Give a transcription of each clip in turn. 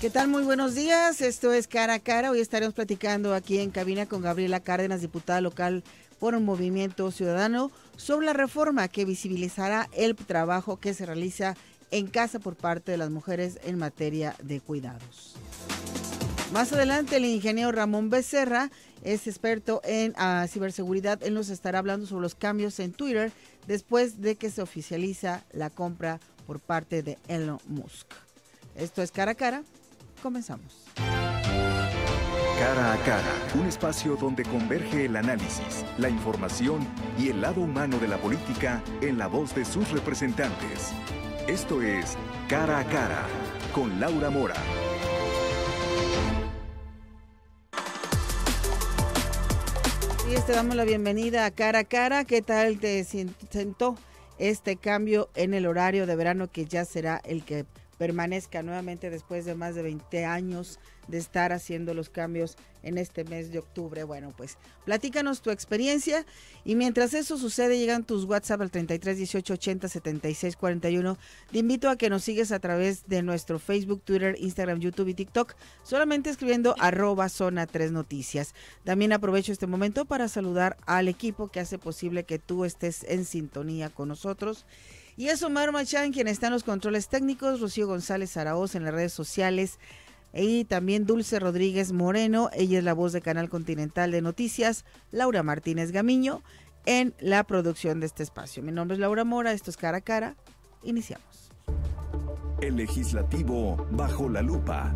¿Qué tal? Muy buenos días. Esto es Cara a Cara. Hoy estaremos platicando aquí en cabina con Gabriela Cárdenas, diputada local por un Movimiento Ciudadano, sobre la reforma que visibilizará el trabajo que se realiza en casa por parte de las mujeres en materia de cuidados. Más adelante, el ingeniero Ramón Becerra es experto en ah, ciberseguridad. Él nos estará hablando sobre los cambios en Twitter después de que se oficializa la compra por parte de Elon Musk. Esto es cara a cara Comenzamos. Cara a cara, un espacio donde converge el análisis, la información y el lado humano de la política en la voz de sus representantes. Esto es Cara a cara con Laura Mora. Y te damos la bienvenida a Cara a cara. ¿Qué tal te sentó este cambio en el horario de verano que ya será el que permanezca nuevamente después de más de 20 años de estar haciendo los cambios en este mes de octubre. Bueno, pues platícanos tu experiencia y mientras eso sucede llegan tus WhatsApp al 33 18 80 76 41. Te invito a que nos sigues a través de nuestro Facebook, Twitter, Instagram, YouTube y TikTok, solamente escribiendo arroba zona tres noticias. También aprovecho este momento para saludar al equipo que hace posible que tú estés en sintonía con nosotros. Y es Omar Machán quien está en los controles técnicos, Rocío González Araoz en las redes sociales y también Dulce Rodríguez Moreno, ella es la voz de Canal Continental de Noticias, Laura Martínez Gamiño en la producción de este espacio. Mi nombre es Laura Mora, esto es Cara a Cara, iniciamos. El legislativo bajo la lupa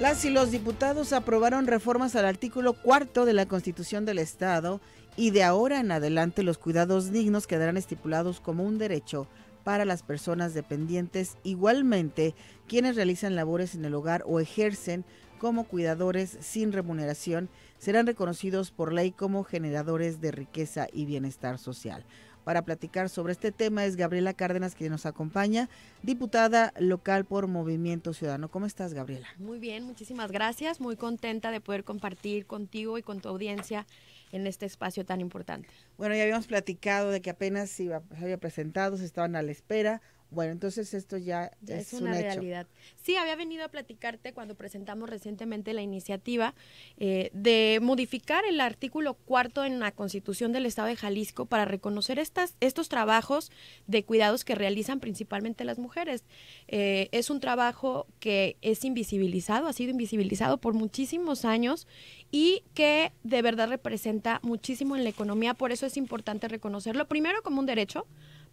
Las y los diputados aprobaron reformas al artículo cuarto de la Constitución del Estado y de ahora en adelante los cuidados dignos quedarán estipulados como un derecho para las personas dependientes, igualmente quienes realizan labores en el hogar o ejercen como cuidadores sin remuneración serán reconocidos por ley como generadores de riqueza y bienestar social. Para platicar sobre este tema es Gabriela Cárdenas, que nos acompaña, diputada local por Movimiento Ciudadano. ¿Cómo estás, Gabriela? Muy bien, muchísimas gracias. Muy contenta de poder compartir contigo y con tu audiencia en este espacio tan importante. Bueno, ya habíamos platicado de que apenas iba, se había presentado, se estaban a la espera. Bueno, entonces esto ya, es, una realidad. Sí, había venido a platicarte cuando presentamos recientemente la iniciativa eh, de modificar el artículo cuarto en la Constitución del Estado de Jalisco para reconocer estas, estos trabajos de cuidados que realizan principalmente las mujeres. Eh, es un trabajo que es invisibilizado, ha sido invisibilizado por muchísimos años y que de verdad representa muchísimo en la economía, por eso es importante reconocerlo primero como un derecho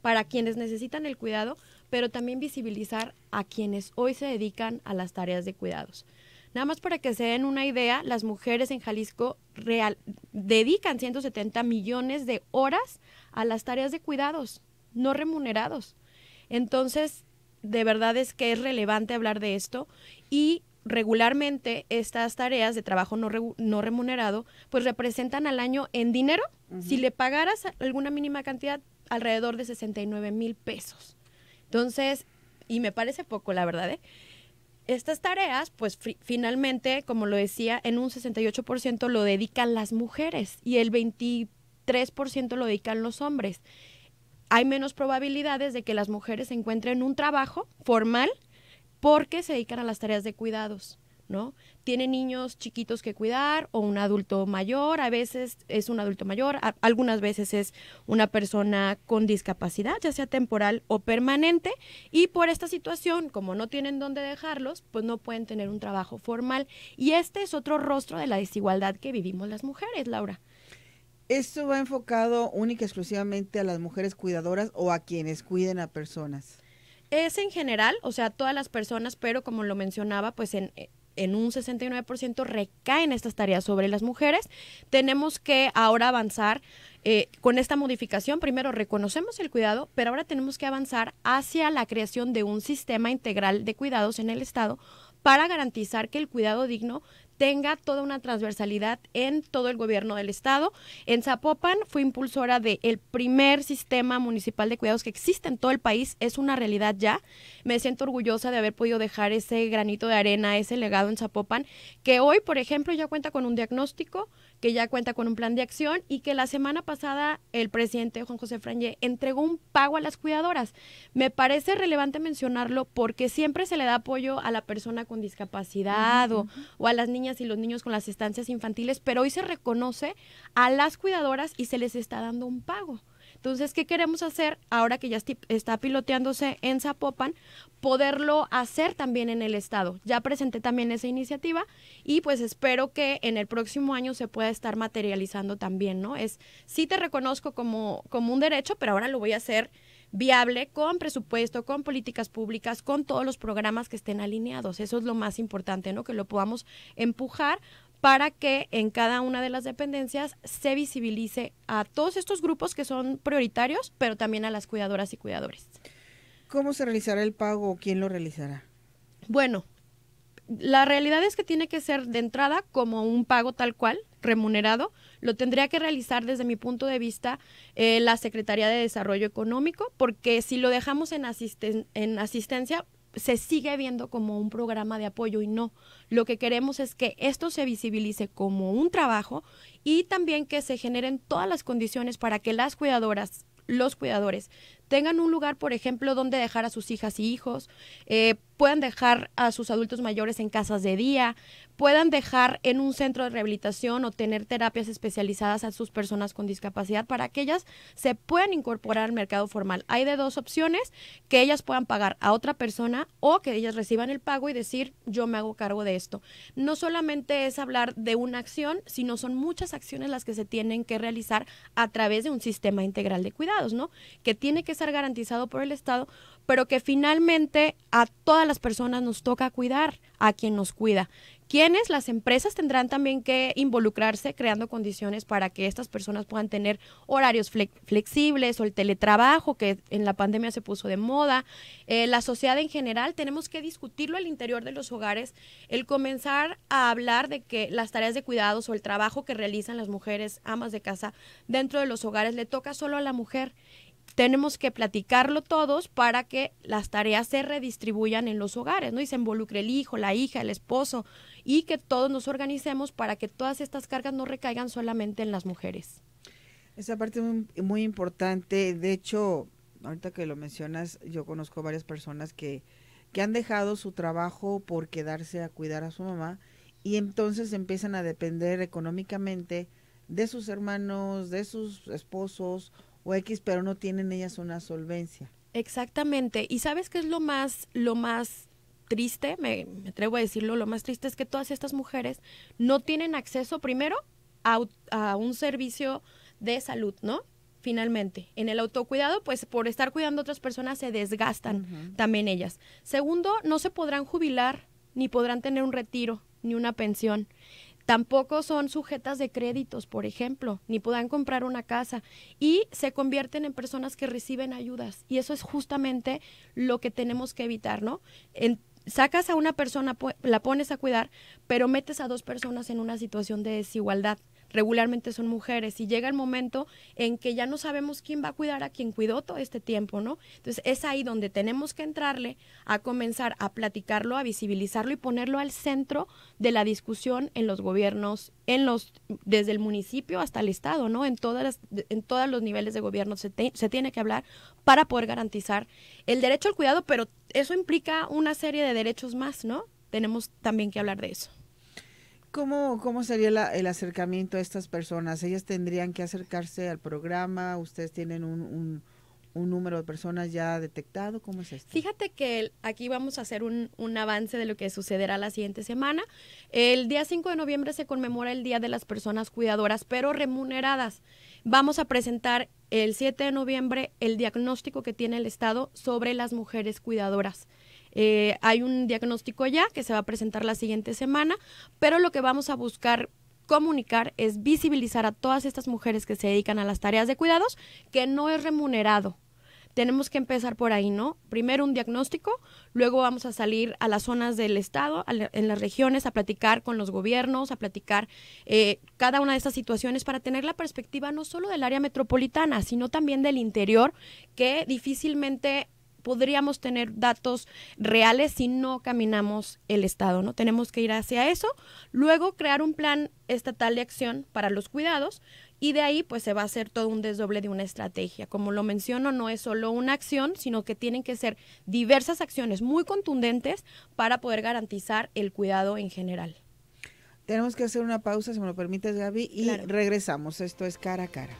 para quienes necesitan el cuidado, pero también visibilizar a quienes hoy se dedican a las tareas de cuidados. Nada más para que se den una idea, las mujeres en Jalisco real, dedican 170 millones de horas a las tareas de cuidados, no remunerados. Entonces, de verdad es que es relevante hablar de esto y regularmente estas tareas de trabajo no, remunerado pues representan al año en dinero. Si le pagaras alguna mínima cantidad, alrededor de 69 mil pesos. Entonces, y me parece poco, la verdad, ¿eh? Estas tareas, pues finalmente, como lo decía, en un 68% lo dedican las mujeres y el 23% lo dedican los hombres. Hay menos probabilidades de que las mujeres encuentren un trabajo formal porque se dedican a las tareas de cuidados. ¿no? Tiene niños chiquitos que cuidar o un adulto mayor, a veces es un adulto mayor, algunas veces es una persona con discapacidad, ya sea temporal o permanente, y por esta situación, como no tienen dónde dejarlos, pues no pueden tener un trabajo formal. Y este es otro rostro de la desigualdad que vivimos las mujeres, Laura. ¿Esto va enfocado única y exclusivamente a las mujeres cuidadoras o a quienes cuiden a personas? Es en general, o sea, todas las personas, pero como lo mencionaba, pues en, eh, en un 69% recaen estas tareas sobre las mujeres. Tenemos que ahora avanzar eh, con esta modificación. Primero reconocemos el cuidado, pero ahora tenemos que avanzar hacia la creación de un sistema integral de cuidados en el Estado para garantizar que el cuidado digno tenga toda una transversalidad en todo el gobierno del estado. En Zapopan fue impulsora del el primer sistema municipal de cuidados que existe en todo el país, es una realidad ya. Me siento orgullosa de haber podido dejar ese granito de arena, ese legado en Zapopan, que hoy, por ejemplo, ya cuenta con un diagnóstico, que ya cuenta con un plan de acción y que la semana pasada el presidente Juan José Franje entregó un pago a las cuidadoras. Me parece relevante mencionarlo porque siempre se le da apoyo a la persona con discapacidad o, a las niñas y los niños con las estancias infantiles, pero hoy se reconoce a las cuidadoras y se les está dando un pago. Entonces, ¿qué queremos hacer ahora que ya está piloteándose en Zapopan? Poderlo hacer también en el estado. Ya presenté también esa iniciativa y pues espero que en el próximo año se pueda estar materializando también, ¿no? Es, sí te reconozco como, como un derecho, pero ahora lo voy a hacer viable con presupuesto, con políticas públicas, con todos los programas que estén alineados. Eso es lo más importante, ¿no? Que lo podamos empujar para que en cada una de las dependencias se visibilice a todos estos grupos que son prioritarios, pero también a las cuidadoras y cuidadores. ¿Cómo se realizará el pago o quién lo realizará? Bueno, la realidad es que tiene que ser de entrada como un pago tal cual, remunerado. Lo tendría que realizar desde mi punto de vista eh, la Secretaría de Desarrollo Económico, porque si lo dejamos en, en asistencia, se sigue viendo como un programa de apoyo y no. Lo que queremos es que esto se visibilice como un trabajo y también que se generen todas las condiciones para que las cuidadoras, los cuidadores, tengan un lugar, por ejemplo, donde dejar a sus hijas y hijos, eh, puedan dejar a sus adultos mayores en casas de día, puedan dejar en un centro de rehabilitación o tener terapias especializadas a sus personas con discapacidad para que ellas se puedan incorporar al mercado formal. Hay de dos opciones, que ellas puedan pagar a otra persona o que ellas reciban el pago y decir yo me hago cargo de esto. No solamente es hablar de una acción, sino son muchas acciones las que se tienen que realizar a través de un sistema integral de cuidados, ¿no? Que tiene que estar garantizado por el Estado, pero que finalmente a todas las personas nos toca cuidar a quien nos cuida. Quienes las empresas tendrán también que involucrarse creando condiciones para que estas personas puedan tener horarios flexibles o el teletrabajo que en la pandemia se puso de moda. Eh, la sociedad en general tenemos que discutirlo al interior de los hogares, el comenzar a hablar de que las tareas de cuidados o el trabajo que realizan las mujeres amas de casa dentro de los hogares le toca solo a la mujer tenemos que platicarlo todos para que las tareas se redistribuyan en los hogares, ¿no? Y se involucre el hijo, la hija, el esposo y que todos nos organicemos para que todas estas cargas no recaigan solamente en las mujeres. Esa parte muy, muy importante, de hecho, ahorita que lo mencionas, yo conozco varias personas que, que han dejado su trabajo por quedarse a cuidar a su mamá y entonces empiezan a depender económicamente de sus hermanos, de sus esposos o X, pero no tienen ellas una solvencia. Exactamente. ¿Y sabes qué es lo más, lo más triste? Me, atrevo a decirlo, lo más triste es que todas estas mujeres no tienen acceso primero a, un servicio de salud, ¿no? finalmente. En el autocuidado, pues por estar cuidando a otras personas se desgastan también ellas. Segundo, no se podrán jubilar, ni podrán tener un retiro, ni una pensión. Tampoco son sujetas de créditos, por ejemplo, ni puedan comprar una casa y se convierten en personas que reciben ayudas. Y eso es justamente lo que tenemos que evitar, ¿no? sacas a una persona, la pones a cuidar, pero metes a dos personas en una situación de desigualdad regularmente son mujeres, y llega el momento en que ya no sabemos quién va a cuidar a quien cuidó todo este tiempo, ¿no? Entonces es ahí donde tenemos que entrarle a comenzar a platicarlo, a visibilizarlo y ponerlo al centro de la discusión en los gobiernos, en los, desde el municipio hasta el Estado, ¿no? En, todas en todos los niveles de gobierno se, se tiene que hablar para poder garantizar el derecho al cuidado, pero eso implica una serie de derechos más, ¿no? Tenemos también que hablar de eso. ¿Cómo, cómo sería el acercamiento a estas personas? ¿Ellas tendrían que acercarse al programa? ¿Ustedes tienen un, un, número de personas ya detectado? ¿Cómo es esto? Fíjate que aquí vamos a hacer un, un, avance de lo que sucederá la siguiente semana. El día 5 de noviembre se conmemora el Día de las Personas Cuidadoras, pero remuneradas. Vamos a presentar el 7 de noviembre el diagnóstico que tiene el Estado sobre las mujeres cuidadoras. Eh, hay un diagnóstico ya que se va a presentar la siguiente semana, pero lo que vamos a buscar comunicar es visibilizar a todas estas mujeres que se dedican a las tareas de cuidados, que no es remunerado. Tenemos que empezar por ahí, ¿no? Primero un diagnóstico, luego vamos a salir a las zonas del Estado, en las regiones, a platicar con los gobiernos, a platicar eh, cada una de estas situaciones para tener la perspectiva no solo del área metropolitana, sino también del interior, que difícilmente podríamos tener datos reales si no caminamos el Estado, ¿no? Tenemos que ir hacia eso, luego crear un plan estatal de acción para los cuidados y de ahí pues se va a hacer todo un desdoble de una estrategia. Como lo menciono, no es solo una acción, sino que tienen que ser diversas acciones muy contundentes para poder garantizar el cuidado en general. Tenemos que hacer una pausa, si me lo permites Gaby, y regresamos. Esto es cara a cara.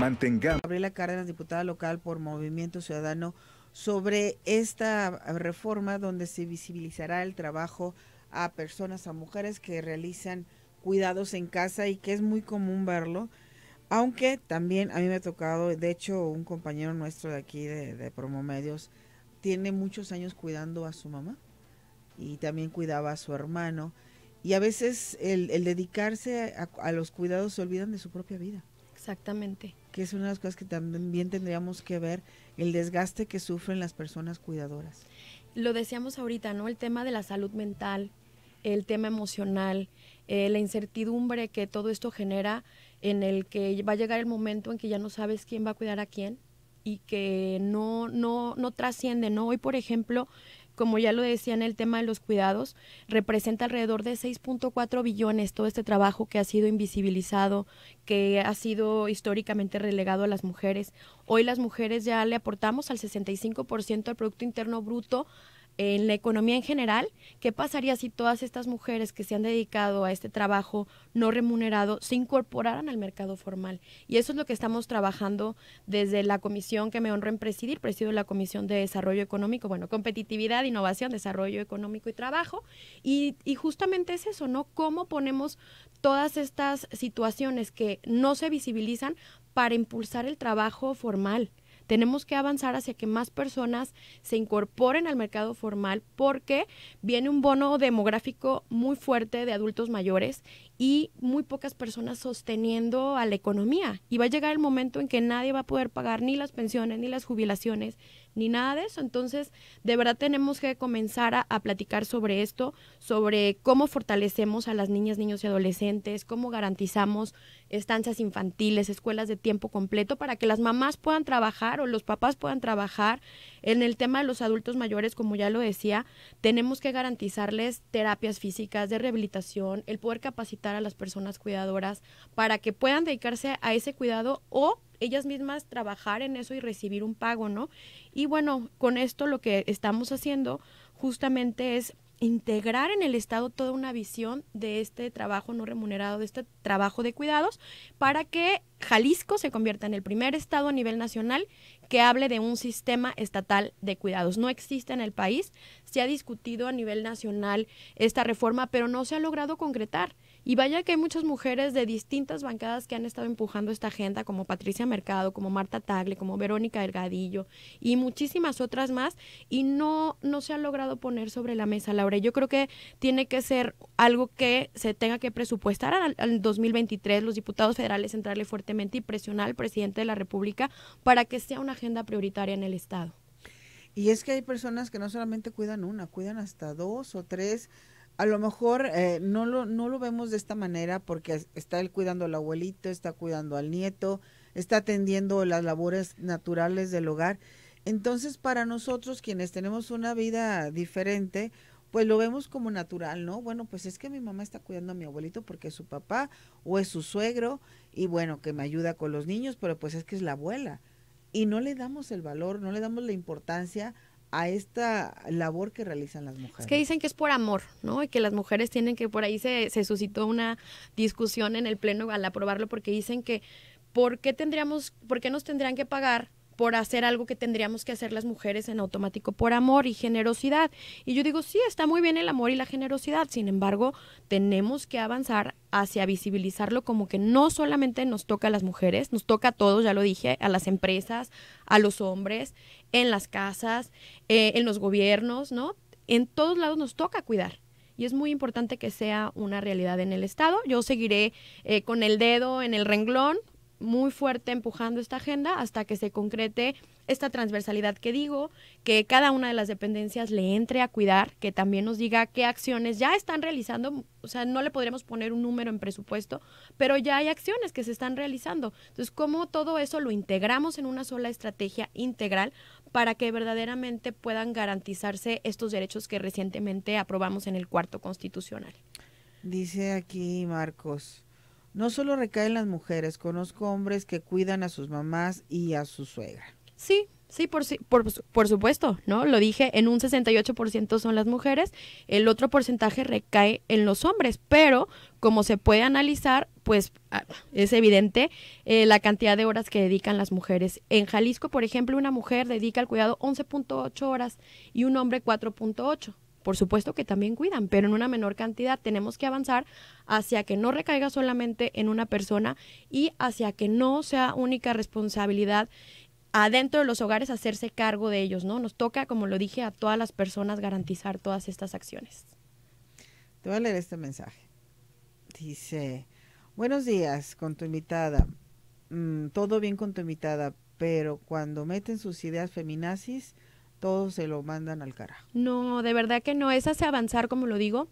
Mantengamos. Gabriela Cárdenas, diputada local por Movimiento Ciudadano, sobre esta reforma donde se visibilizará el trabajo a personas, a mujeres que realizan cuidados en casa y que es muy común verlo. Aunque también a mí me ha tocado, de hecho, un compañero nuestro de aquí de, de Promomedios tiene muchos años cuidando a su mamá y también cuidaba a su hermano. Y a veces el, dedicarse a, los cuidados se olvidan de su propia vida. Exactamente que es una de las cosas que también tendríamos que ver, el desgaste que sufren las personas cuidadoras. Lo decíamos ahorita, ¿no? El tema de la salud mental, el tema emocional, eh, la incertidumbre que todo esto genera en el que va a llegar el momento en que ya no sabes quién va a cuidar a quién y que no, no, no trasciende, ¿no? Hoy, por ejemplo, como ya lo decía en el tema de los cuidados, representa alrededor de 6.4 billones todo este trabajo que ha sido invisibilizado, que ha sido históricamente relegado a las mujeres. Hoy las mujeres ya le aportamos al 65% del Producto Interno Bruto en la economía en general, ¿qué pasaría si todas estas mujeres que se han dedicado a este trabajo no remunerado se incorporaran al mercado formal? Y eso es lo que estamos trabajando desde la comisión que me honro en presidir, presido la Comisión de Desarrollo Económico, bueno, competitividad, innovación, desarrollo económico y trabajo. Y, y justamente es eso, ¿no? ¿Cómo ponemos todas estas situaciones que no se visibilizan para impulsar el trabajo formal? Tenemos que avanzar hacia que más personas se incorporen al mercado formal porque viene un bono demográfico muy fuerte de adultos mayores y muy pocas personas sosteniendo a la economía. Y va a llegar el momento en que nadie va a poder pagar ni las pensiones ni las jubilaciones ni nada de eso. Entonces, de verdad tenemos que comenzar a, platicar sobre esto, sobre cómo fortalecemos a las niñas, niños y adolescentes, cómo garantizamos estancias infantiles, escuelas de tiempo completo, para que las mamás puedan trabajar o los papás puedan trabajar. En el tema de los adultos mayores, como ya lo decía, tenemos que garantizarles terapias físicas, de rehabilitación, el poder capacitar a las personas cuidadoras para que puedan dedicarse a ese cuidado o ellas mismas trabajar en eso y recibir un pago, ¿no? Y bueno, con esto lo que estamos haciendo justamente es integrar en el Estado toda una visión de este trabajo no remunerado, de este trabajo de cuidados, para que Jalisco se convierta en el primer Estado a nivel nacional que hable de un sistema estatal de cuidados. No existe en el país, se ha discutido a nivel nacional esta reforma, pero no se ha logrado concretar. Y vaya que hay muchas mujeres de distintas bancadas que han estado empujando esta agenda, como Patricia Mercado, como Marta Tagle, como Verónica Delgadillo y muchísimas otras más, y no, no se ha logrado poner sobre la mesa, Laura. Yo creo que tiene que ser algo que se tenga que presupuestar al, 2023, los diputados federales entrarle fuertemente y presionar al presidente de la República para que sea una agenda prioritaria en el Estado. Y es que hay personas que no solamente cuidan una, cuidan hasta dos o tres a lo mejor eh, no, lo, no lo vemos de esta manera porque está él cuidando al abuelito, está cuidando al nieto, está atendiendo las labores naturales del hogar. Entonces, para nosotros, quienes tenemos una vida diferente, pues lo vemos como natural, ¿no? Bueno, pues es que mi mamá está cuidando a mi abuelito porque es su papá o es su suegro y bueno, que me ayuda con los niños, pero pues es que es la abuela. Y no le damos el valor, no le damos la importancia a esta labor que realizan las mujeres. Es que dicen que es por amor, ¿no? Y que las mujeres tienen que, por ahí se, se suscitó una discusión en el Pleno al aprobarlo porque dicen que, ¿por qué tendríamos, por qué nos tendrían que pagar por hacer algo que tendríamos que hacer las mujeres en automático por amor y generosidad. Y yo digo, sí, está muy bien el amor y la generosidad, sin embargo, tenemos que avanzar hacia visibilizarlo como que no solamente nos toca a las mujeres, nos toca a todos, ya lo dije, a las empresas, a los hombres, en las casas, eh, en los gobiernos, ¿no? En todos lados nos toca cuidar y es muy importante que sea una realidad en el Estado. Yo seguiré eh, con el dedo en el renglón muy fuerte empujando esta agenda hasta que se concrete esta transversalidad que digo, que cada una de las dependencias le entre a cuidar, que también nos diga qué acciones ya están realizando, o sea, no le podremos poner un número en presupuesto, pero ya hay acciones que se están realizando. Entonces, ¿cómo todo eso lo integramos en una sola estrategia integral para que verdaderamente puedan garantizarse estos derechos que recientemente aprobamos en el cuarto constitucional? Dice aquí Marcos no solo recae en las mujeres, conozco hombres que cuidan a sus mamás y a su suegra. Sí, sí, por, por, por supuesto, ¿no? Lo dije, en un 68% son las mujeres, el otro porcentaje recae en los hombres, pero como se puede analizar, pues ah, es evidente eh, la cantidad de horas que dedican las mujeres. En Jalisco, por ejemplo, una mujer dedica al cuidado 11.8 horas y un hombre 4.8 por supuesto que también cuidan, pero en una menor cantidad. Tenemos que avanzar hacia que no recaiga solamente en una persona y hacia que no sea única responsabilidad adentro de los hogares hacerse cargo de ellos, ¿no? Nos toca, como lo dije, a todas las personas garantizar todas estas acciones. Te voy a leer este mensaje. Dice, buenos días con tu invitada. Mm, todo bien con tu invitada, pero cuando meten sus ideas feminazis, todos se lo mandan al carajo. No, de verdad que no, es hacia avanzar, como lo digo,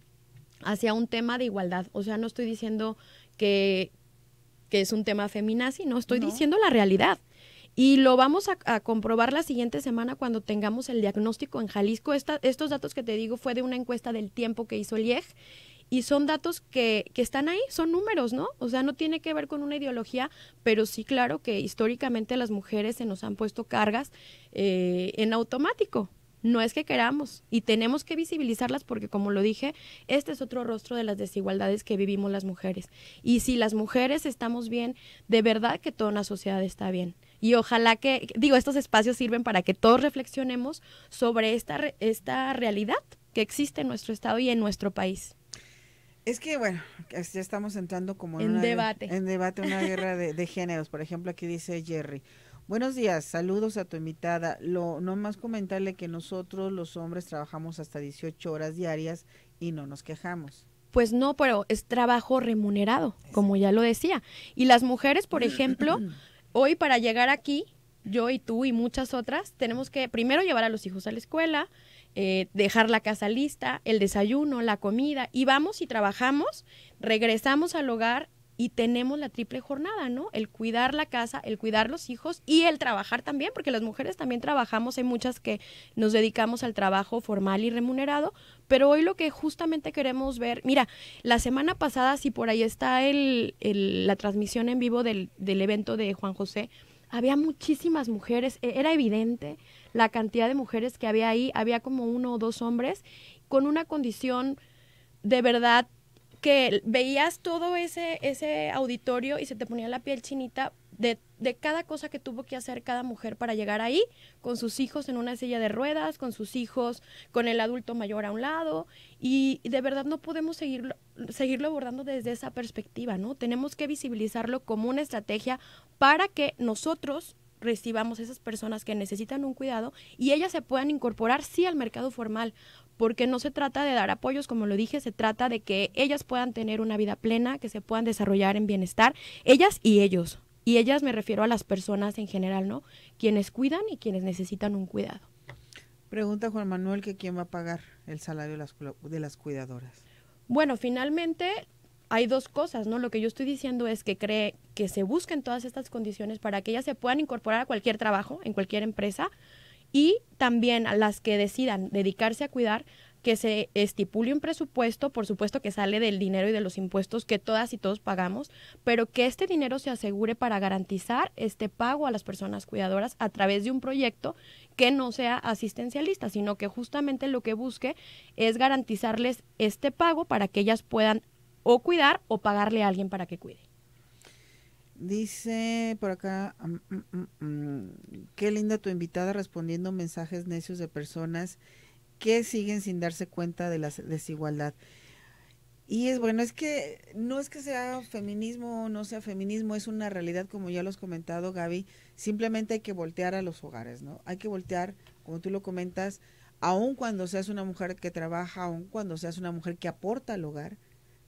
hacia un tema de igualdad. O sea, no estoy diciendo que, que es un tema feminazi, no, estoy diciendo la realidad. Y lo vamos a, a, comprobar la siguiente semana cuando tengamos el diagnóstico en Jalisco. estos datos que te digo fue de una encuesta del tiempo que hizo el IEG y son datos que, que están ahí, son números, ¿no? O sea, no tiene que ver con una ideología, pero sí, claro que históricamente las mujeres se nos han puesto cargas eh, en automático. No es que queramos y tenemos que visibilizarlas porque, como lo dije, este es otro rostro de las desigualdades que vivimos las mujeres. Y si las mujeres estamos bien, de verdad que toda una sociedad está bien. Y ojalá que, digo, estos espacios sirven para que todos reflexionemos sobre esta, esta realidad que existe en nuestro estado y en nuestro país. Es que, bueno, ya estamos entrando como en, un debate. en debate, una guerra de, géneros. Por ejemplo, aquí dice Jerry. Buenos días, saludos a tu invitada. Lo, no más comentarle que nosotros los hombres trabajamos hasta 18 horas diarias y no nos quejamos. Pues no, pero es trabajo remunerado, como ya lo decía. Y las mujeres, por ejemplo, hoy para llegar aquí, yo y tú y muchas otras, tenemos que primero llevar a los hijos a la escuela, eh, dejar la casa lista, el desayuno, la comida, y vamos y trabajamos, regresamos al hogar y tenemos la triple jornada, ¿no? El cuidar la casa, el cuidar los hijos y el trabajar también, porque las mujeres también trabajamos, hay muchas que nos dedicamos al trabajo formal y remunerado, pero hoy lo que justamente queremos ver, mira, la semana pasada, si por ahí está el, la transmisión en vivo del, del evento de Juan José, había muchísimas mujeres, e, era evidente, la cantidad de mujeres que había ahí, había como uno o dos hombres con una condición de verdad que veías todo ese, ese auditorio y se te ponía la piel chinita de, de, cada cosa que tuvo que hacer cada mujer para llegar ahí, con sus hijos en una silla de ruedas, con sus hijos, con el adulto mayor a un lado, y de verdad no podemos seguirlo, seguirlo abordando desde esa perspectiva, ¿no? Tenemos que visibilizarlo como una estrategia para que nosotros recibamos esas personas que necesitan un cuidado y ellas se puedan incorporar sí al mercado formal, porque no se trata de dar apoyos, como lo dije, se trata de que ellas puedan tener una vida plena, que se puedan desarrollar en bienestar, ellas y ellos. Y ellas me refiero a las personas en general, ¿no? Quienes cuidan y quienes necesitan un cuidado. Pregunta Juan Manuel que quién va a pagar el salario de las, de las cuidadoras. Bueno, finalmente hay dos cosas, ¿no? Lo que yo estoy diciendo es que cree que se busquen todas estas condiciones para que ellas se puedan incorporar a cualquier trabajo, en cualquier empresa, y también a las que decidan dedicarse a cuidar, que se estipule un presupuesto, por supuesto que sale del dinero y de los impuestos que todas y todos pagamos, pero que este dinero se asegure para garantizar este pago a las personas cuidadoras a través de un proyecto que no sea asistencialista, sino que justamente lo que busque es garantizarles este pago para que ellas puedan o cuidar o pagarle a alguien para que cuide. Dice por acá, mm, mm, mm, qué linda tu invitada respondiendo mensajes necios de personas que siguen sin darse cuenta de la desigualdad. Y es bueno, es que no es que sea feminismo o no sea feminismo, es una realidad, como ya lo has comentado, Gaby. Simplemente hay que voltear a los hogares, ¿no? Hay que voltear, como tú lo comentas, aun cuando seas una mujer que trabaja, aun cuando seas una mujer que aporta al hogar,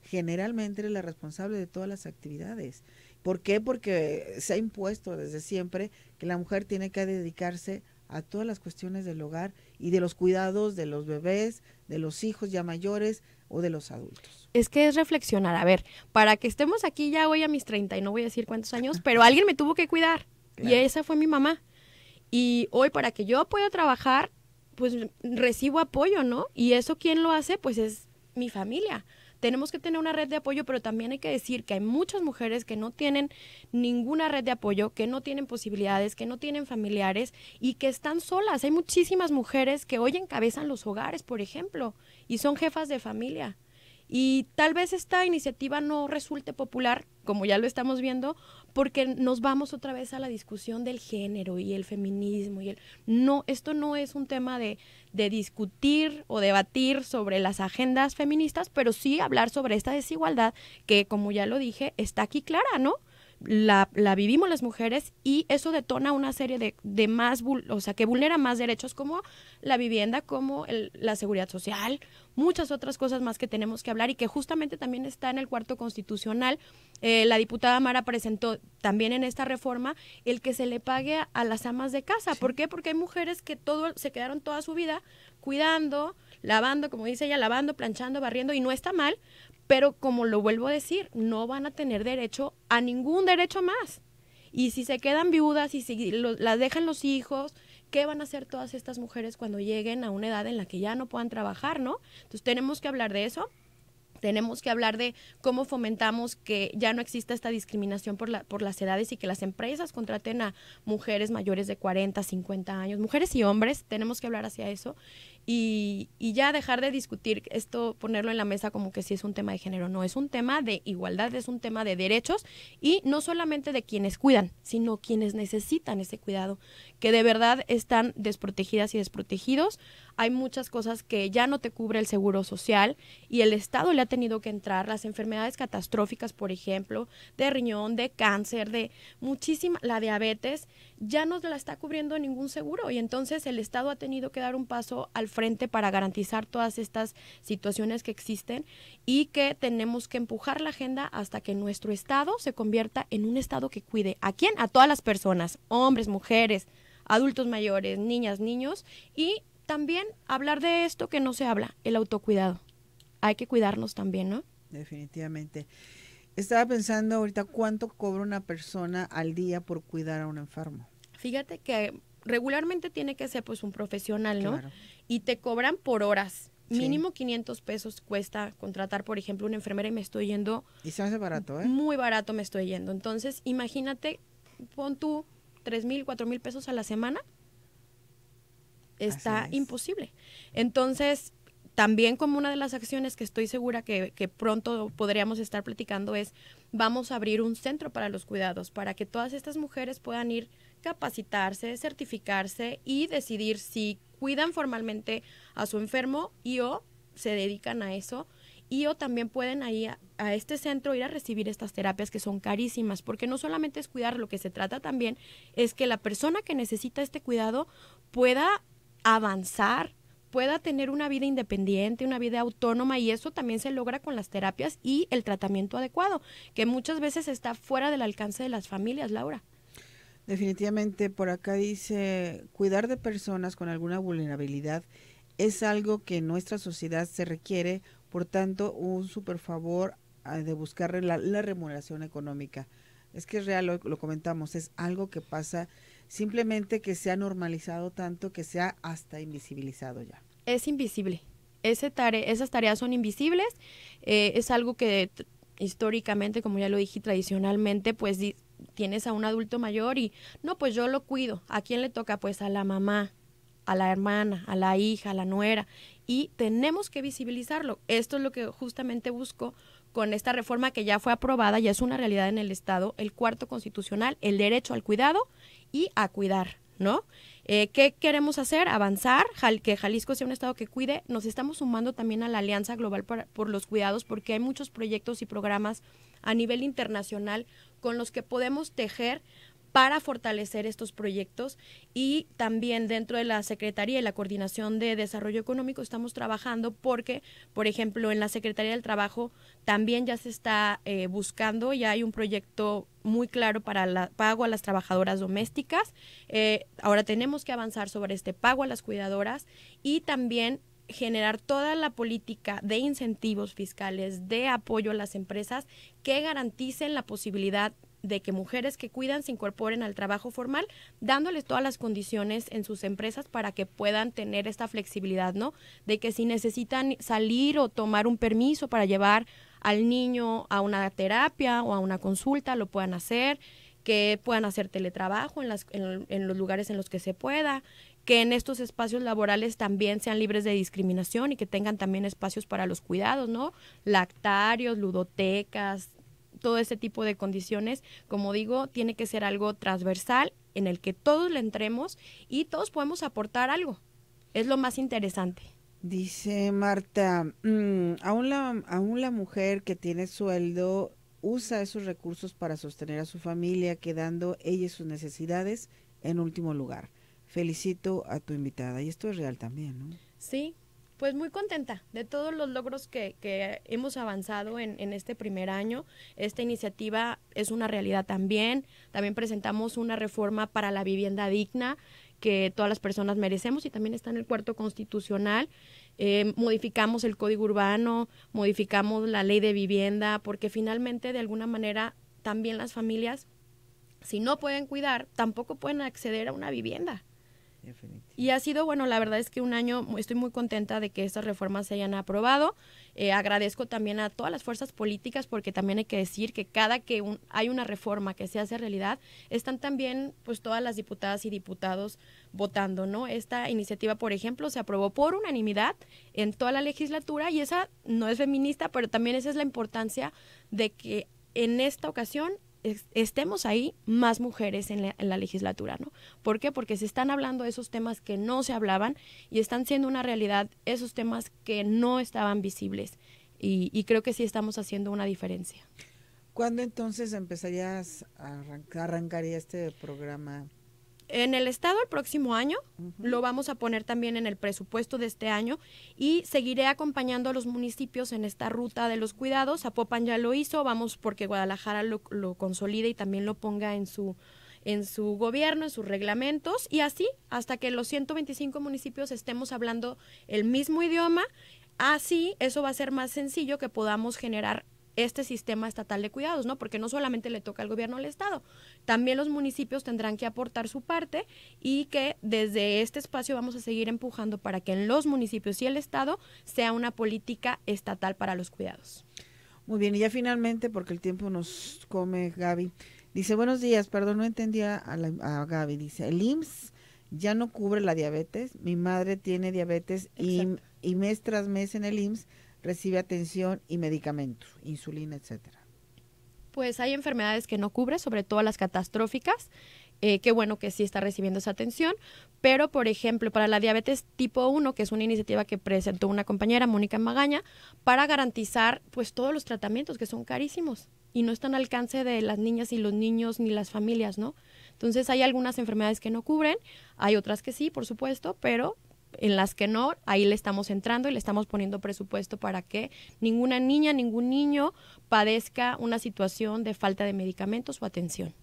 Generalmente eres la responsable de todas las actividades. ¿Por qué? Porque se ha impuesto desde siempre que la mujer tiene que dedicarse a todas las cuestiones del hogar y de los cuidados de los bebés, de los hijos ya mayores o de los adultos. Es que es reflexionar, a ver, para que estemos aquí ya hoy a mis 30 y no voy a decir cuántos años, pero alguien me tuvo que cuidar y esa fue mi mamá. Y hoy para que yo pueda trabajar, pues recibo apoyo, ¿no? Y eso quién lo hace, pues es mi familia tenemos que tener una red de apoyo, pero también hay que decir que hay muchas mujeres que no tienen ninguna red de apoyo, que no tienen posibilidades, que no tienen familiares y que están solas. Hay muchísimas mujeres que hoy encabezan los hogares, por ejemplo, y son jefas de familia. Y tal vez esta iniciativa no resulte popular, como ya lo estamos viendo, porque nos vamos otra vez a la discusión del género y el feminismo y el no esto no es un tema de, de discutir o debatir sobre las agendas feministas pero sí hablar sobre esta desigualdad que como ya lo dije está aquí clara no la, la vivimos las mujeres y eso detona una serie de, de más, o sea, que vulnera más derechos como la vivienda, como la seguridad social, muchas otras cosas más que tenemos que hablar y que justamente también está en el cuarto constitucional. Eh, la diputada Mara presentó también en esta reforma el que se le pague a, las amas de casa. ¿Por qué? Porque hay mujeres que todo, se quedaron toda su vida cuidando, lavando, como dice ella, lavando, planchando, barriendo y no está mal, pero como lo vuelvo a decir, no van a tener derecho a ningún derecho más. Y si se quedan viudas y si las dejan los hijos, ¿Qué van a hacer todas estas mujeres cuando lleguen a una edad en la que ya no puedan trabajar, no? Entonces tenemos que hablar de eso. Tenemos que hablar de cómo fomentamos que ya no exista esta discriminación por, por las edades y que las empresas contraten a mujeres mayores de 40, 50 años, mujeres y hombres, tenemos que hablar hacia eso. Y, y, ya dejar de discutir esto, ponerlo en la mesa como que si es un tema de género. No, es un tema de igualdad, es un tema de derechos y no solamente de quienes cuidan, sino quienes necesitan ese cuidado, que de verdad están desprotegidas y desprotegidos hay muchas cosas que ya no te cubre el seguro social y el Estado le ha tenido que entrar, las enfermedades catastróficas, por ejemplo, de riñón, de cáncer, de muchísima, la diabetes, ya no la está cubriendo ningún seguro y entonces el Estado ha tenido que dar un paso al frente para garantizar todas estas situaciones que existen y que tenemos que empujar la agenda hasta que nuestro Estado se convierta en un Estado que cuide a quién, a todas las personas, hombres, mujeres, adultos mayores, niñas, niños, y también hablar de esto que no se habla, el autocuidado. Hay que cuidarnos también, ¿no? Definitivamente. Estaba pensando ahorita cuánto cobra una persona al día por cuidar a un enfermo. Fíjate que regularmente tiene que ser pues un profesional, ¿no? Y te cobran por horas. Mínimo 500 pesos cuesta contratar, por ejemplo, una enfermera y me estoy yendo. Y se hace barato, ¿eh? Muy barato me estoy yendo. Entonces, imagínate, pon tú 3 mil, 4 mil pesos a la semana está imposible. Entonces, también como una de las acciones que estoy segura que, pronto podríamos estar platicando es, vamos a abrir un centro para los cuidados, para que todas estas mujeres puedan ir capacitarse, certificarse y decidir si cuidan formalmente a su enfermo y o se dedican a eso y o también pueden ahí a, a, este centro ir a recibir estas terapias que son carísimas, porque no solamente es cuidar, lo que se trata también es que la persona que necesita este cuidado pueda avanzar, pueda tener una vida independiente, una vida autónoma y eso también se logra con las terapias y el tratamiento adecuado, que muchas veces está fuera del alcance de las familias, Laura. Definitivamente, por acá dice, cuidar de personas con alguna vulnerabilidad es algo que en nuestra sociedad se requiere, por tanto, un superfavor favor ah, de buscar la, remuneración económica. Es que es real, lo comentamos, es algo que pasa simplemente que se ha normalizado tanto que se ha hasta invisibilizado ya. Es invisible. Ese tare esas tareas son invisibles. Eh, es algo que históricamente, como ya lo dije, tradicionalmente, pues tienes a un adulto mayor y no, pues yo lo cuido. ¿A quién le toca? Pues a la mamá, a la hermana, a la hija, a la nuera. Y tenemos que visibilizarlo. Esto es lo que justamente busco con esta reforma que ya fue aprobada, ya es una realidad en el Estado, el cuarto constitucional, el derecho al cuidado y a cuidar, ¿no? Eh, ¿Qué queremos hacer? Avanzar, que Jalisco sea un estado que cuide. Nos estamos sumando también a la Alianza Global por, los Cuidados porque hay muchos proyectos y programas a nivel internacional con los que podemos tejer para fortalecer estos proyectos y también dentro de la Secretaría y la Coordinación de Desarrollo Económico estamos trabajando porque, por ejemplo, en la Secretaría del Trabajo también ya se está eh, buscando, ya hay un proyecto muy claro para el pago a las trabajadoras domésticas. Eh, ahora tenemos que avanzar sobre este pago a las cuidadoras y también generar toda la política de incentivos fiscales, de apoyo a las empresas que garanticen la posibilidad de que mujeres que cuidan se incorporen al trabajo formal, dándoles todas las condiciones en sus empresas para que puedan tener esta flexibilidad, ¿no? De que si necesitan salir o tomar un permiso para llevar al niño a una terapia o a una consulta, lo puedan hacer, que puedan hacer teletrabajo en, los lugares en los que se pueda, que en estos espacios laborales también sean libres de discriminación y que tengan también espacios para los cuidados, ¿no? Lactarios, ludotecas, todo ese tipo de condiciones, como digo, tiene que ser algo transversal en el que todos le entremos y todos podemos aportar algo. Es lo más interesante. Dice Marta, mm, aún, la, la mujer que tiene sueldo usa esos recursos para sostener a su familia, quedando ella y sus necesidades en último lugar. Felicito a tu invitada. Y esto es real también, ¿no? Sí, pues muy contenta de todos los logros que, que hemos avanzado en, en, este primer año. Esta iniciativa es una realidad también. También presentamos una reforma para la vivienda digna que todas las personas merecemos y también está en el cuarto constitucional. Eh, modificamos el código urbano, modificamos la ley de vivienda, porque finalmente de alguna manera también las familias, si no pueden cuidar, tampoco pueden acceder a una vivienda. Y ha sido, bueno, la verdad es que un año, estoy muy contenta de que estas reformas se hayan aprobado. Eh, agradezco también a todas las fuerzas políticas porque también hay que decir que cada que hay una reforma que se hace realidad, están también pues todas las diputadas y diputados votando, ¿no? Esta iniciativa, por ejemplo, se aprobó por unanimidad en toda la legislatura y esa no es feminista, pero también esa es la importancia de que en esta ocasión estemos ahí más mujeres en la, legislatura, ¿no? ¿Por qué? Porque se están hablando esos temas que no se hablaban y están siendo una realidad esos temas que no estaban visibles y, y creo que sí estamos haciendo una diferencia. ¿Cuándo entonces empezarías a arrancar, arrancaría este programa? En el Estado el próximo año, lo vamos a poner también en el presupuesto de este año y seguiré acompañando a los municipios en esta ruta de los cuidados. Zapopan ya lo hizo, vamos porque Guadalajara lo, consolide y también lo ponga en su en su gobierno, en sus reglamentos y así hasta que los 125 municipios estemos hablando el mismo idioma. Así eso va a ser más sencillo que podamos generar este sistema estatal de cuidados, ¿no? Porque no solamente le toca al gobierno al Estado, también los municipios tendrán que aportar su parte y que desde este espacio vamos a seguir empujando para que en los municipios y el Estado sea una política estatal para los cuidados. Muy bien, y ya finalmente, porque el tiempo nos come, Gaby, dice, buenos días, perdón, no entendía a, Gaby, dice, el IMSS ya no cubre la diabetes, mi madre tiene diabetes y, y mes tras mes en el IMSS recibe atención y medicamentos, insulina, etcétera? Pues hay enfermedades que no cubre, sobre todo las catastróficas. Eh, qué bueno que sí está recibiendo esa atención, pero por ejemplo, para la diabetes tipo 1, que es una iniciativa que presentó una compañera, Mónica Magaña, para garantizar pues todos los tratamientos que son carísimos y no están al alcance de las niñas y los niños ni las familias, ¿no? Entonces hay algunas enfermedades que no cubren, hay otras que sí, por supuesto, pero en las que no, ahí le estamos entrando y le estamos poniendo presupuesto para que ninguna niña, ningún niño padezca una situación de falta de medicamentos o atención.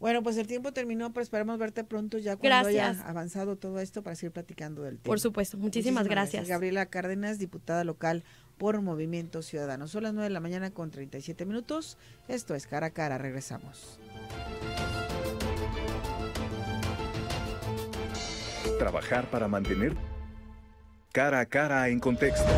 Bueno, pues el tiempo terminó, pero esperamos verte pronto ya cuando haya avanzado todo esto para seguir platicando del tema. Por supuesto, muchísimas, gracias. gracias. Gabriela Cárdenas, diputada local por Movimiento Ciudadano. Son las 9 de la mañana con 37 minutos. Esto es Cara a Cara. Regresamos. trabajar para mantener cara a cara en contexto.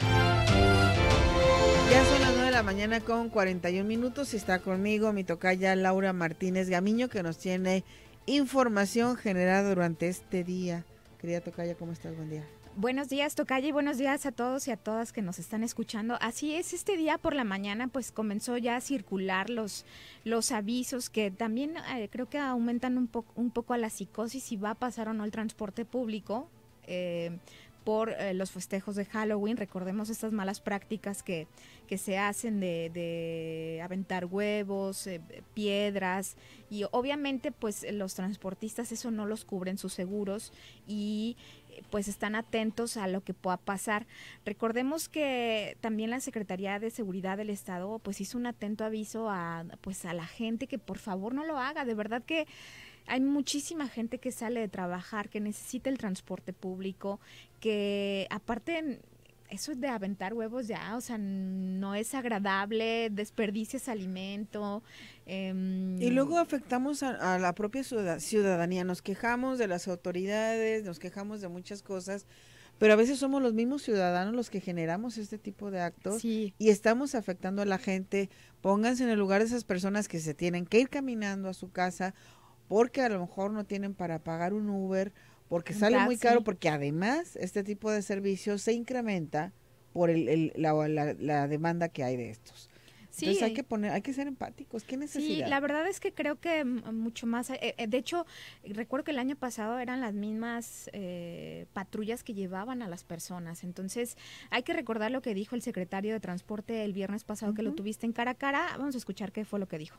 Ya son las 9 de la mañana con 41 minutos y está conmigo mi tocaya Laura Martínez Gamiño que nos tiene información generada durante este día. Querida tocaya, ¿cómo estás? Buen día. Buenos días, tocalle buenos días a todos y a todas que nos están escuchando. Así es, este día por la mañana pues comenzó ya a circular los, los avisos que también eh, creo que aumentan un, poco un poco a la psicosis y va a pasar o no el transporte público. Eh, por eh, los festejos de Halloween. Recordemos estas malas prácticas que, se hacen de, de aventar huevos, eh, piedras y obviamente pues los transportistas eso no los cubren sus seguros y pues están atentos a lo que pueda pasar. Recordemos que también la Secretaría de Seguridad del Estado pues hizo un atento aviso a pues a la gente que por favor no lo haga. De verdad que hay muchísima gente que sale de trabajar, que necesita el transporte público, que aparte eso es de aventar huevos ya, o sea, no es agradable, desperdicias alimento. Em, y luego afectamos a, la propia ciudadanía, nos quejamos de las autoridades, nos quejamos de muchas cosas, pero a veces somos los mismos ciudadanos los que generamos este tipo de actos y estamos afectando a la gente. Pónganse en el lugar de esas personas que se tienen que ir caminando a su casa porque a lo mejor no tienen para pagar un Uber, porque sale muy caro, porque además este tipo de servicios se incrementa por la, demanda que hay de estos. Entonces hay eh. que poner, hay que ser empáticos. ¿Qué necesidad? Sí, la verdad es que creo que mm, mucho más. Eh, eh, de hecho, recuerdo que el año pasado eran las mismas patrullas que llevaban a las personas. Entonces, hay que recordar lo que dijo el secretario de Transporte el viernes pasado que lo tuviste en cara a cara. Vamos a escuchar qué fue lo que dijo.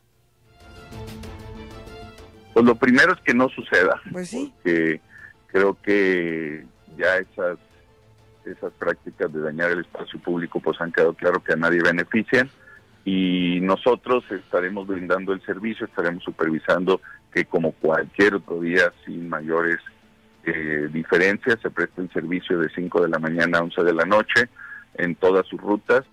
Pues lo primero es que no suceda. Pues sí. Porque creo que ya esas, esas prácticas de dañar el espacio público pues han quedado claro que a nadie benefician y nosotros estaremos brindando el servicio, estaremos supervisando que como cualquier otro día sin mayores eh, diferencias se preste el servicio de 5 de la mañana a 11 de la noche en todas sus rutas.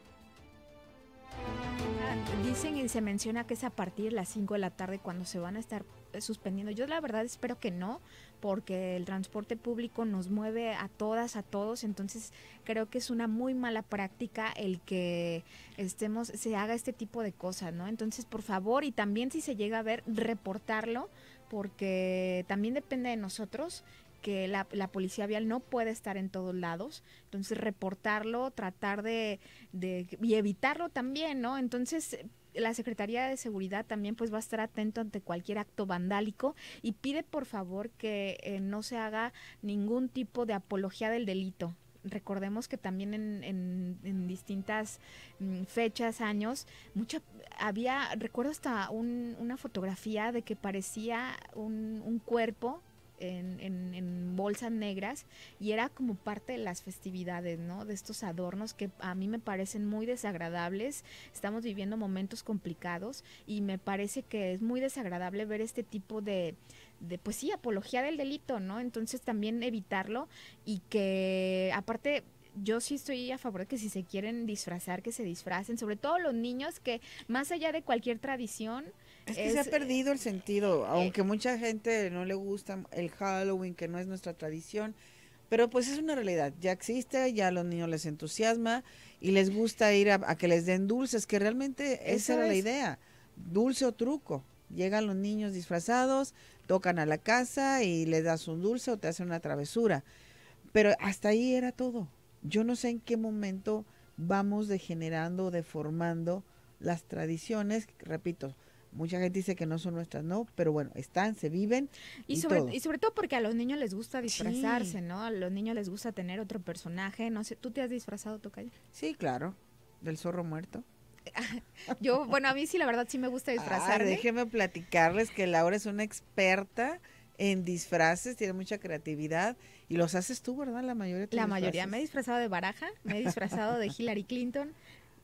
Ah, dicen y se menciona que es a partir de las 5 de la tarde cuando se van a estar eh, suspendiendo. Yo la verdad espero que no, porque el transporte público nos mueve a todas, a todos, entonces creo que es una muy mala práctica el que estemos, se haga este tipo de cosas, ¿no? Entonces, por favor, y también si se llega a ver, reportarlo, porque también depende de nosotros que la, policía vial no puede estar en todos lados. Entonces, reportarlo, tratar de, de, y evitarlo también, ¿no? Entonces, la Secretaría de Seguridad también pues va a estar atento ante cualquier acto vandálico y pide por favor que eh, no se haga ningún tipo de apología del delito recordemos que también en, distintas mm, fechas, años, había, recuerdo hasta una fotografía de que parecía un, cuerpo en, bolsas negras y era como parte de las festividades, ¿no? De estos adornos que a mí me parecen muy desagradables. Estamos viviendo momentos complicados y me parece que es muy desagradable ver este tipo de, de pues sí, apología del delito, ¿no? Entonces también evitarlo y que aparte yo sí estoy a favor de que si se quieren disfrazar, que se disfracen, sobre todo los niños que más allá de cualquier tradición, es que se ha perdido el sentido, eh, aunque mucha gente no le gusta el Halloween, que no es nuestra tradición, pero pues es una realidad, ya existe, ya a los niños les entusiasma y les gusta ir a, que les den dulces, que realmente esa era la idea, dulce o truco. Llegan los niños disfrazados, tocan a la casa y les das un dulce o te hacen una travesura. Pero hasta ahí era todo. Yo no sé en qué momento vamos degenerando, deformando las tradiciones, repito, Mucha gente dice que no son nuestras, no, pero bueno, están, se viven. Y, sobre, todo. y sobre todo porque a los niños les gusta disfrazarse, ¿no? A los niños les gusta tener otro personaje. No sé, ¿tú te has disfrazado, Tocayo? Sí, claro, del zorro muerto. Yo, bueno, a mí sí, la verdad sí me gusta disfrazar Ah, déjeme platicarles que Laura es una experta en disfraces, tiene mucha creatividad y los haces tú, ¿verdad? La mayoría. la mayoría. Me he disfrazado de baraja, me he disfrazado de Hillary Clinton,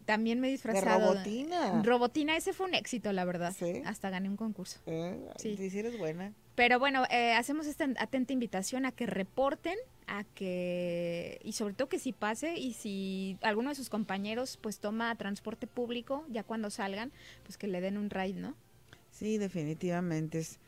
también me disfrazaba. robotina. Robotina, ese fue un éxito, la verdad. Sí. Hasta gané un concurso. Ah, sí. sí. eres buena. Pero bueno, eh, hacemos esta atenta invitación a que reporten, a que, y sobre todo que si pase, y si alguno de sus compañeros pues toma transporte público, ya cuando salgan, pues que le den un ride, ¿no? Sí, definitivamente. Es,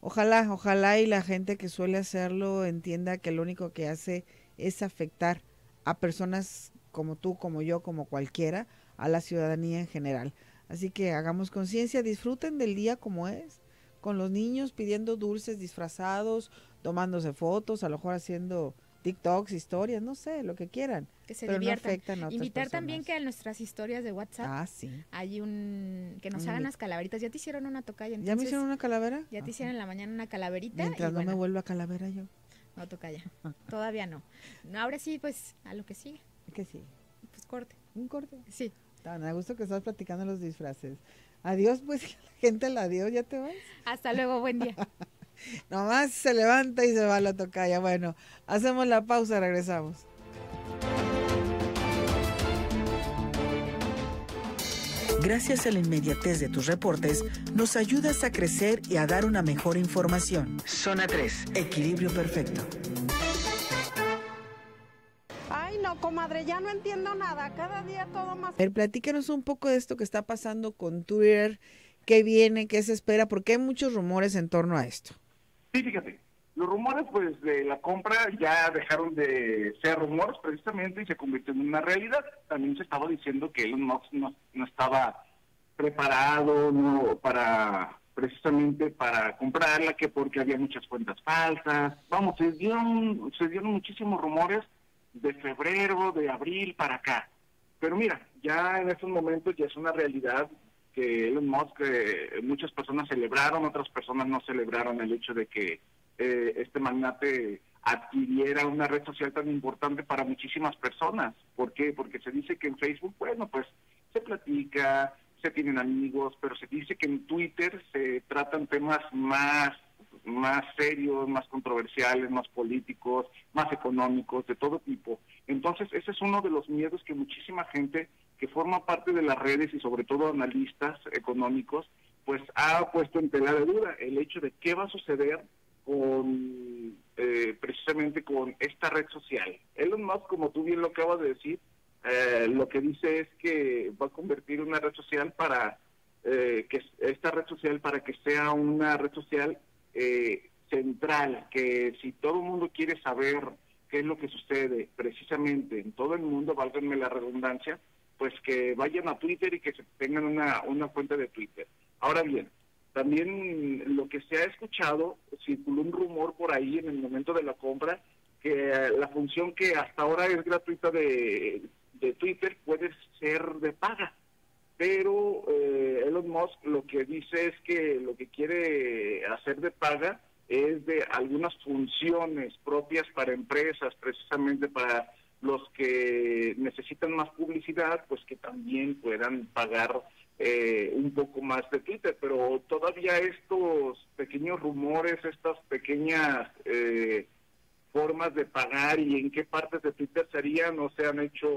ojalá, ojalá y la gente que suele hacerlo entienda que lo único que hace es afectar a personas como tú, como yo, como cualquiera, a la ciudadanía en general. Así que hagamos conciencia, disfruten del día como es, con los niños pidiendo dulces disfrazados, tomándose fotos, a lo mejor haciendo TikToks, historias, no sé, lo que quieran. Que se pero diviertan. No afectan a otras Invitar también que en nuestras historias de WhatsApp. Ah, sí. Hay un. Que nos hagan las calaveritas. Ya te hicieron una tocaya. ¿Ya me hicieron una calavera? Ya te hicieron en la mañana una calaverita. Mientras no me me vuelva calavera yo. No, ya Todavía no. no. Ahora sí, pues a lo que sigue. que sigue? Pues, corte. Un corte. Sí. Me a gusto que estás platicando los disfraces. Adiós, pues la gente la adiós, ya te vas. Hasta luego, buen día. Nomás se levanta y se va a la tocaya. Bueno, hacemos la pausa, regresamos. Gracias a la inmediatez de tus reportes, nos ayudas a crecer y a dar una mejor información. Zona 3, equilibrio perfecto no, comadre, ya no entiendo nada. Cada día todo más. A platícanos un poco de esto que está pasando con Twitter. ¿Qué viene? ¿Qué se espera? Porque hay muchos rumores en torno a esto. Sí, fíjate. Los rumores, pues, de la compra ya dejaron de ser rumores precisamente y se convirtió en una realidad. También se estaba diciendo que Elon Musk no, no estaba preparado para precisamente para comprarla, que porque había muchas cuentas falsas. Vamos, se dieron, se dieron muchísimos rumores de febrero, de abril para acá. Pero mira, ya en estos momentos ya es una realidad que Elon Musk, eh, muchas personas celebraron, otras personas no celebraron el hecho de que eh, este magnate adquiriera una red social tan importante para muchísimas personas. ¿Por qué? Porque se dice que en Facebook, bueno, pues se platica, se tienen amigos, pero se dice que en Twitter se tratan temas más más serios, más controversiales, más políticos, más económicos, de todo tipo. Entonces, ese es uno de los miedos que muchísima gente que forma parte de las redes y sobre todo analistas económicos, pues ha puesto en tela de duda el hecho de qué va a suceder con eh, precisamente con esta red social. Elon Musk, como tú bien lo acabas de decir, eh, lo que dice es que va a convertir una red social para eh, esta red social para que sea una red social eh, central, que si todo el mundo quiere saber qué es lo que sucede precisamente en todo el mundo, válganme la redundancia, pues que vayan a Twitter y que tengan una, una cuenta de Twitter. Ahora bien, también lo que se ha escuchado, circuló un rumor por ahí en el momento de la compra, que la función que hasta ahora es gratuita de, de Twitter puede ser de paga pero eh, Elon Musk lo que dice es que lo que quiere hacer de paga es de algunas funciones propias para empresas, precisamente para los que necesitan más publicidad, pues que también puedan pagar eh, un poco más de Twitter, pero todavía estos pequeños rumores, estas pequeñas eh, formas de pagar y en qué partes de Twitter sería no se han hecho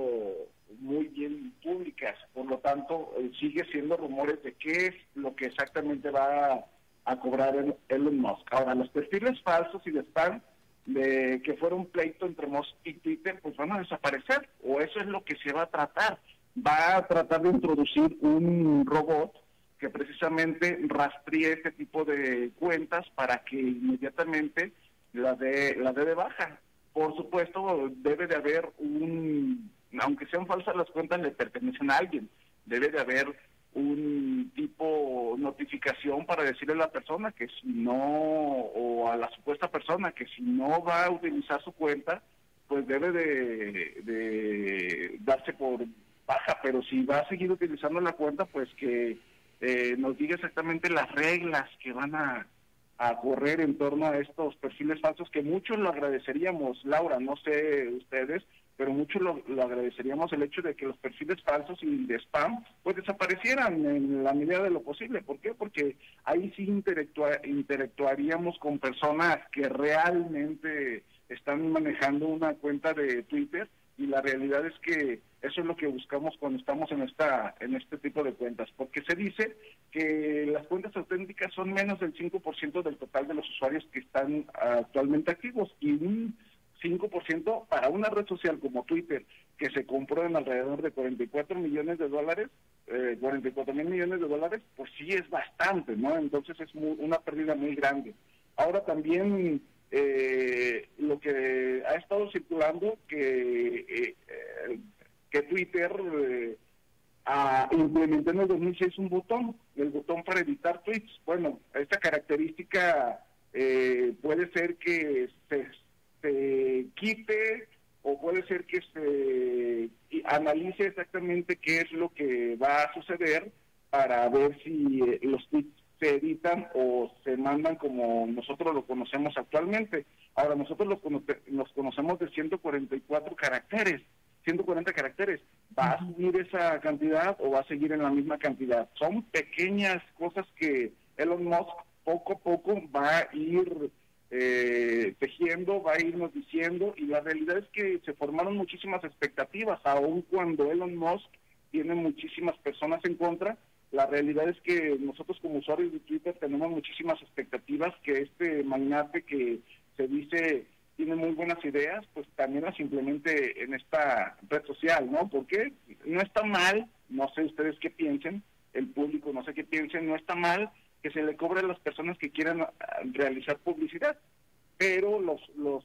muy bien públicas. Por lo tanto, eh, sigue siendo rumores de qué es lo que exactamente va a, cobrar Elon Musk. Ahora, los perfiles falsos y de spam de que fuera un pleito entre Musk y Twitter, pues van a desaparecer, o eso es lo que se va a tratar. Va a tratar de introducir un robot que precisamente rastree este tipo de cuentas para que inmediatamente la de la dé de baja. Por supuesto, debe de haber un aunque sean falsas las cuentas, le pertenecen a alguien. Debe de haber un tipo notificación para decirle a la persona que si no, o a la supuesta persona que si no va a utilizar su cuenta, pues debe de, de darse por baja, pero si va a seguir utilizando la cuenta, pues que eh, nos diga exactamente las reglas que van a, a correr en torno a estos perfiles falsos, que muchos lo agradeceríamos, Laura, no sé ustedes, pero mucho lo, agradeceríamos el hecho de que los perfiles falsos y de spam pues desaparecieran en la medida de lo posible. ¿Por qué? Porque ahí sí interactuaríamos con personas que realmente están manejando una cuenta de Twitter y la realidad es que eso es lo que buscamos cuando estamos en esta en este tipo de cuentas, porque se dice que las cuentas auténticas son menos del 5% del total de los usuarios que están actualmente activos y 5% para una red social como Twitter, que se compró en alrededor de 44 millones de dólares, 44 eh, mil millones de dólares, pues sí es bastante, ¿no? Entonces es una pérdida muy grande. Ahora también eh, lo que ha estado circulando, que, eh, que Twitter implementó en el 2006 un botón, el botón para editar tweets. Bueno, esta característica puede ser que se se este, quite o puede ser que se este, analice exactamente qué es lo que va a suceder para ver si eh, los tips se editan o se mandan como nosotros lo conocemos actualmente. Ahora, nosotros los, los conocemos de 144 caracteres, 140 caracteres. ¿Va a subir esa cantidad o va a seguir en la misma cantidad? Son pequeñas cosas que Elon Musk poco a poco va a ir eh, tejiendo, va a irnos diciendo, y la realidad es que se formaron muchísimas expectativas, aun cuando Elon Musk tiene muchísimas personas en contra, la realidad es que nosotros como usuarios de Twitter tenemos muchísimas expectativas que este magnate que se dice tiene muy buenas ideas, pues también las implemente en esta red social, ¿no? Porque no está mal, no sé ustedes qué piensen, el público no sé qué piensen, no está mal que se le cobre a las personas que quieran ah, realizar publicidad. Pero los,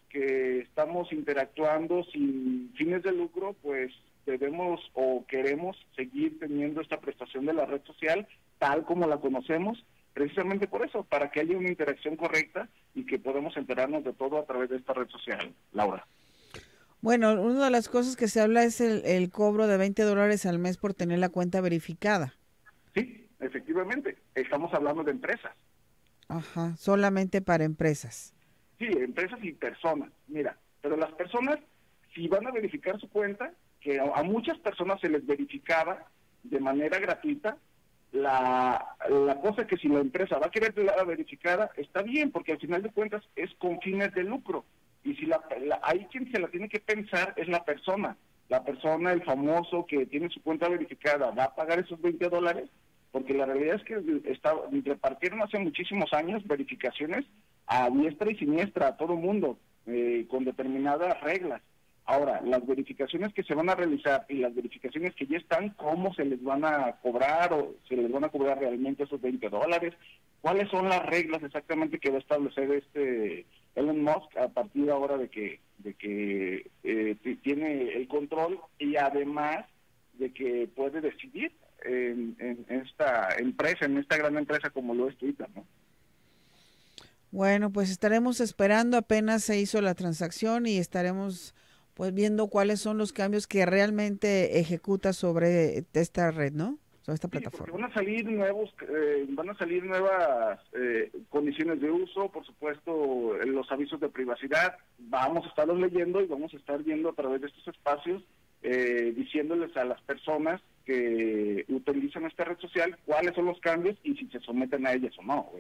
que estamos interactuando sin fines de lucro, pues debemos o queremos seguir teniendo esta prestación de la red social tal como la conocemos, precisamente por eso, para que haya una interacción correcta y que podamos enterarnos de todo a través de esta red social. Laura. Bueno, una de las cosas que se habla es el, el cobro de 20 dólares al mes por tener la cuenta verificada. Sí, efectivamente, estamos hablando de empresas. Ajá, solamente para empresas. Sí, empresas y personas, mira, pero las personas, si van a verificar su cuenta, que a, muchas personas se les verificaba de manera gratuita, la, la cosa que si la empresa va a querer la verificada, está bien, porque al final de cuentas es con fines de lucro. Y si la, ahí quien se la tiene que pensar es la persona. La persona, el famoso que tiene su cuenta verificada, va a pagar esos 20 dólares porque la realidad es que está, repartieron hace muchísimos años verificaciones a diestra y siniestra, a todo mundo, eh, con determinadas reglas. Ahora, las verificaciones que se van a realizar y las verificaciones que ya están, ¿cómo se les van a cobrar o se les van a cobrar realmente esos 20 dólares? ¿Cuáles son las reglas exactamente que va a establecer este Elon Musk a partir ahora de que, de que eh, tiene el control y además de que puede decidir en, esta empresa, en esta gran empresa como lo es Twitter, ¿no? Bueno, pues estaremos esperando, apenas se hizo la transacción y estaremos pues viendo cuáles son los cambios que realmente ejecuta sobre esta red, ¿no? Sobre esta plataforma. van a salir nuevos, eh, van a salir nuevas eh, condiciones de uso, por supuesto, eh, los avisos de privacidad. Vamos a estarlos leyendo y vamos a estar viendo a través de estos espacios, diciéndoles a las personas que utilizan esta red social, cuáles son los cambios y si se someten a ellas o no.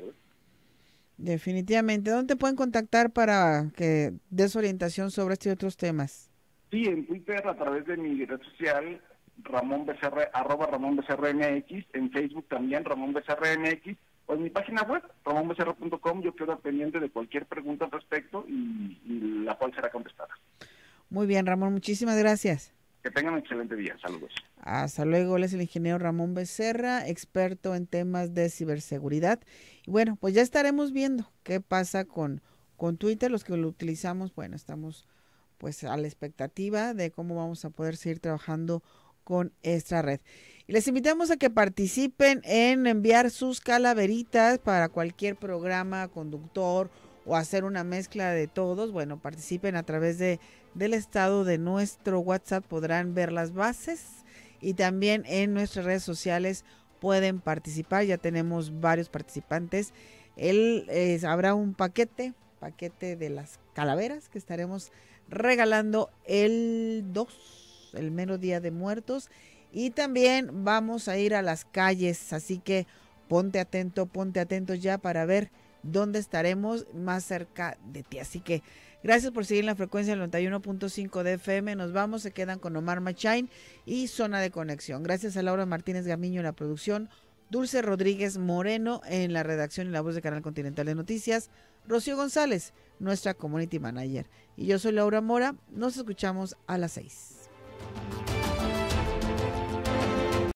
Definitivamente. ¿Dónde te pueden contactar para que des orientación sobre este y otros temas? Sí, en Twitter a través de mi red social Ramón Becerra, arroba Ramón Becerra MX, en Facebook también Ramón Becerra o en mi página web, ramonbecerra.com, yo quedo pendiente de cualquier pregunta al respecto y la cual será contestada. Muy bien, Ramón, muchísimas gracias. Que tengan un excelente día. Saludos. Hasta luego, él es el ingeniero Ramón Becerra, experto en temas de ciberseguridad. Y bueno, pues ya estaremos viendo qué pasa con, con Twitter. Los que lo utilizamos, bueno, estamos pues a la expectativa de cómo vamos a poder seguir trabajando con esta red. Y les invitamos a que participen en enviar sus calaveritas para cualquier programa, conductor o hacer una mezcla de todos. Bueno, participen a través de, del estado de nuestro WhatsApp. Podrán ver las bases y también en nuestras redes sociales pueden participar. Ya tenemos varios participantes. Él eh, habrá un paquete, paquete de las calaveras que estaremos regalando el 2, el mero día de muertos. Y también vamos a ir a las calles, así que ponte atento, ponte atento ya para ver dónde estaremos más cerca de ti. Así que Gracias por seguir en la frecuencia del 91.5 de FM. Nos vamos, se quedan con Omar Machain y Zona de Conexión. Gracias a Laura Martínez Gamiño en la producción, Dulce Rodríguez Moreno en la redacción y la voz de Canal Continental de Noticias, Rocío González, nuestra community manager. Y yo soy Laura Mora. Nos escuchamos a las 6.